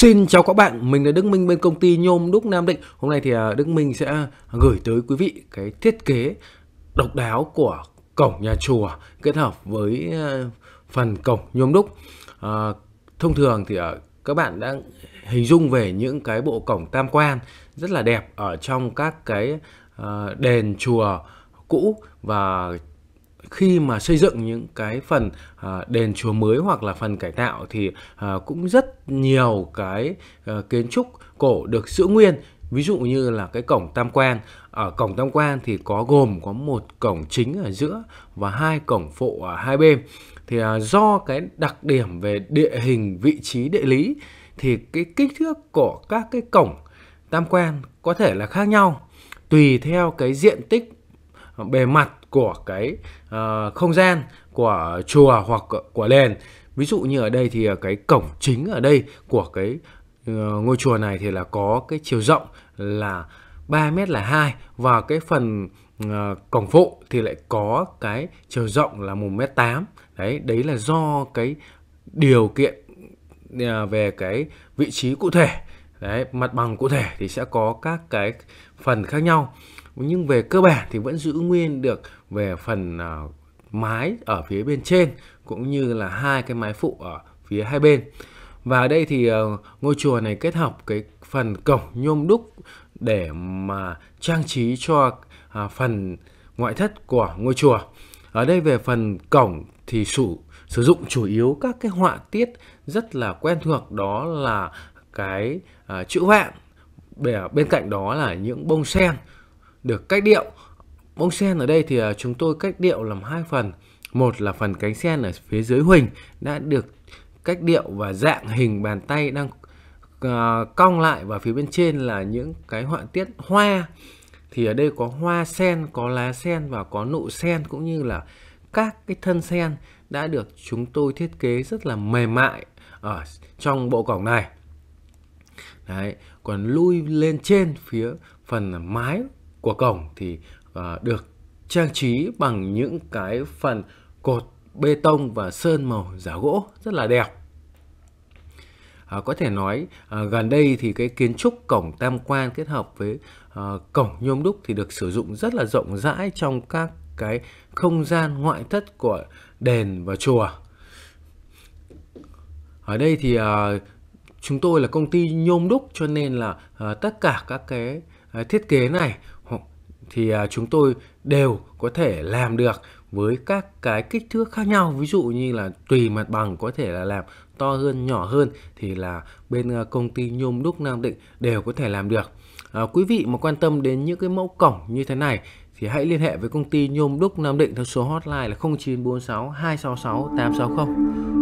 Xin chào các bạn, mình là Đức Minh bên công ty Nhôm Đúc Nam Định. Hôm nay thì à, Đức Minh sẽ gửi tới quý vị cái thiết kế độc đáo của cổng nhà chùa kết hợp với à, phần cổng nhôm đúc. À, thông thường thì à, các bạn đã hình dung về những cái bộ cổng tam quan rất là đẹp ở trong các cái đền chùa cũ và khi mà xây dựng những cái phần à, đền chùa mới hoặc là phần cải tạo thì à, cũng rất nhiều cái ờ, kiến trúc cổ được giữ nguyên ví dụ như là cái cổng tam quan ở cổng tam quan thì có gồm có một cổng chính ở giữa và hai cổng phụ ở hai bên thì à, do cái đặc điểm về địa hình vị trí địa lý thì cái kích thước của các cái cổng tam quan có thể là khác nhau tùy theo cái diện tích ờ, bề mặt của cái uh, không gian của chùa hoặc của đền ví dụ như ở đây thì ờ, cái cổng chính ở đây của cái ờ, ngôi chùa này thì là có cái chiều rộng là 3 mét là 2 và cái phần cổng phụ thì lại có cái chiều rộng là 1 mét 8 đấy đấy là do cái điều kiện về cái vị trí cụ thể đấy mặt bằng cụ thể thì sẽ có các cái phần khác nhau nhưng về cơ bản thì vẫn giữ nguyên được về phần à, mái ở phía bên trên cũng như là hai cái mái phụ ở phía hai bên và ở đây thì ờ, ngôi chùa này kết hợp cái phần cổng nhôm đúc để mà trang trí cho à, phần ngoại thất của ngôi chùa ở đây về phần cổng thì sử sử dụng chủ yếu các cái họa tiết rất là quen thuộc đó là cái uh, chữ vạn bên cạnh đó là những bông sen được cách điệu bông sen ở đây thì à, chúng tôi cách điệu làm hai phần một là phần cánh sen ở phía dưới huỳnh đã được cách điệu và dạng hình bàn tay đang à, cong lại và phía bên trên là những cái họa tiết hoa thì ở đây có hoa sen có lá sen và có nụ sen cũng như là các cái thân sen đã được chúng tôi thiết kế rất là mềm mại ở trong bộ cổng này Đấy, còn lui lên trên phía phần mái của cổng thì uh, được trang trí bằng những cái phần cột bê tông và sơn màu giả gỗ rất là đẹp. À, có thể nói à, gần đây thì cái kiến trúc cổng tam quan kết hợp với à, cổng nhôm đúc thì được sử dụng rất là rộng rãi trong các cái không gian ngoại thất của đền và chùa. Ở đây thì à, chúng tôi là công ty nhôm đúc cho nên là à, tất cả các cái à, thiết kế này thì à, chúng tôi đều có thể làm được với các cái kích thước khác nhau ví dụ như là tùy mặt bằng có thể là làm to hơn nhỏ hơn thì là bên à, công ty nhôm đúc nam định đều có thể làm được à, quý vị mà quan tâm đến những cái mẫu cổng như thế này thì hãy liên hệ với công ty nhôm đúc nam định theo số hotline là 0946 266 860